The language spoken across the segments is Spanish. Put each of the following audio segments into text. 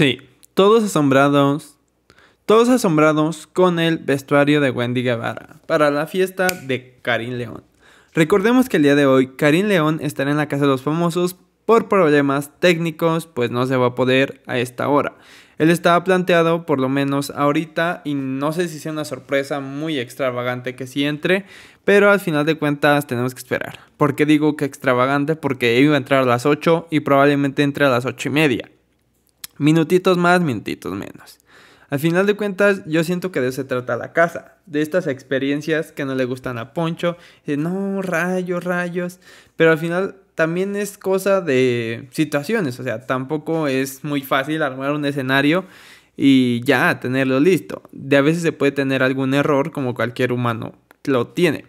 Sí, todos asombrados, todos asombrados con el vestuario de Wendy Guevara para la fiesta de Karim León. Recordemos que el día de hoy Karim León estará en la casa de los famosos por problemas técnicos, pues no se va a poder a esta hora. Él estaba planteado por lo menos ahorita y no sé si sea una sorpresa muy extravagante que si entre, pero al final de cuentas tenemos que esperar. ¿Por qué digo que extravagante? Porque iba a entrar a las 8 y probablemente entre a las 8 y media. Minutitos más, minutitos menos. Al final de cuentas, yo siento que de eso se trata la casa, de estas experiencias que no le gustan a Poncho, no, rayos, rayos, pero al final también es cosa de situaciones, o sea, tampoco es muy fácil armar un escenario y ya tenerlo listo. De a veces se puede tener algún error como cualquier humano lo tiene.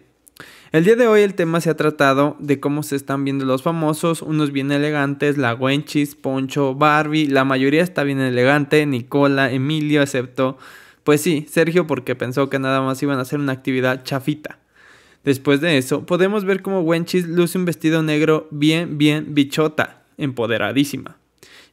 El día de hoy el tema se ha tratado de cómo se están viendo los famosos, unos bien elegantes, la Gwenchis, Poncho, Barbie, la mayoría está bien elegante, Nicola, Emilio, excepto, pues sí, Sergio porque pensó que nada más iban a hacer una actividad chafita. Después de eso, podemos ver cómo Wenchis luce un vestido negro bien, bien bichota, empoderadísima.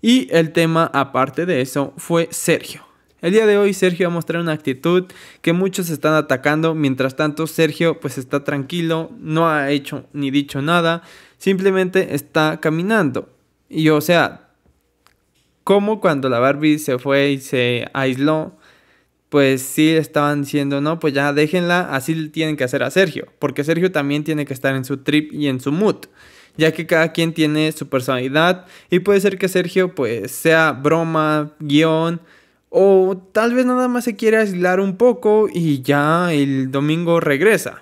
Y el tema aparte de eso fue Sergio. El día de hoy Sergio va a mostrar una actitud que muchos están atacando, mientras tanto Sergio pues está tranquilo, no ha hecho ni dicho nada, simplemente está caminando. Y o sea, como cuando la Barbie se fue y se aisló, pues sí estaban diciendo, no, pues ya déjenla, así tienen que hacer a Sergio, porque Sergio también tiene que estar en su trip y en su mood ya que cada quien tiene su personalidad y puede ser que Sergio pues sea broma, guión, o tal vez nada más se quiere aislar un poco y ya el domingo regresa.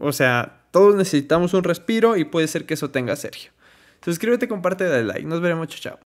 O sea, todos necesitamos un respiro y puede ser que eso tenga Sergio. Suscríbete, comparte, dale like. Nos veremos, chao.